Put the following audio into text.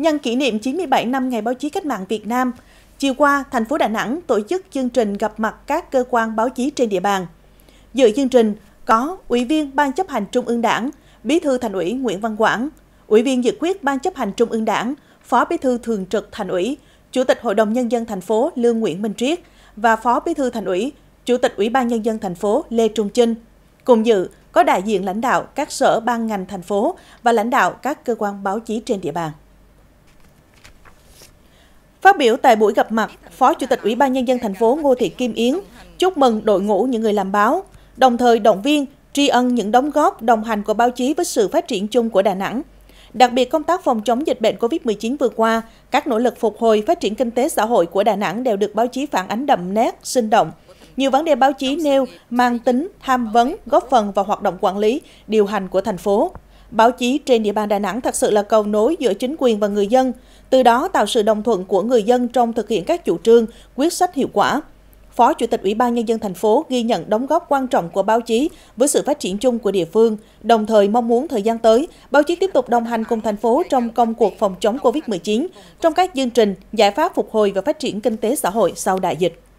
nhân kỷ niệm 97 năm Ngày báo chí cách mạng Việt Nam. Chiều qua, thành phố Đà Nẵng tổ chức chương trình gặp mặt các cơ quan báo chí trên địa bàn. Dự chương trình có Ủy viên Ban chấp hành Trung ương Đảng, Bí thư Thành ủy Nguyễn Văn Quảng, Ủy viên Dự quyết Ban chấp hành Trung ương Đảng, Phó Bí thư Thường trực Thành ủy, Chủ tịch Hội đồng Nhân dân thành phố Lương Nguyễn Minh Triết và Phó Bí thư Thành ủy, Chủ tịch Ủy ban Nhân dân thành phố Lê Trung Chinh. Cùng dự có đại diện lãnh đạo các sở ban ngành thành phố và lãnh đạo các cơ quan báo chí trên địa bàn. Phát biểu tại buổi gặp mặt, Phó Chủ tịch Ủy ban Nhân dân thành phố Ngô Thị Kim Yến chúc mừng đội ngũ những người làm báo, đồng thời động viên, tri ân những đóng góp đồng hành của báo chí với sự phát triển chung của Đà Nẵng. Đặc biệt công tác phòng chống dịch bệnh COVID-19 vừa qua, các nỗ lực phục hồi phát triển kinh tế xã hội của Đà Nẵng đều được báo chí phản ánh đậm nét, sinh động. Nhiều vấn đề báo chí nêu mang tính tham vấn góp phần vào hoạt động quản lý, điều hành của thành phố. Báo chí trên địa bàn Đà Nẵng thật sự là cầu nối giữa chính quyền và người dân, từ đó tạo sự đồng thuận của người dân trong thực hiện các chủ trương, quyết sách hiệu quả. Phó Chủ tịch Ủy ban Nhân dân thành phố ghi nhận đóng góp quan trọng của báo chí với sự phát triển chung của địa phương, đồng thời mong muốn thời gian tới, báo chí tiếp tục đồng hành cùng thành phố trong công cuộc phòng chống COVID-19, trong các chương trình, giải pháp phục hồi và phát triển kinh tế xã hội sau đại dịch.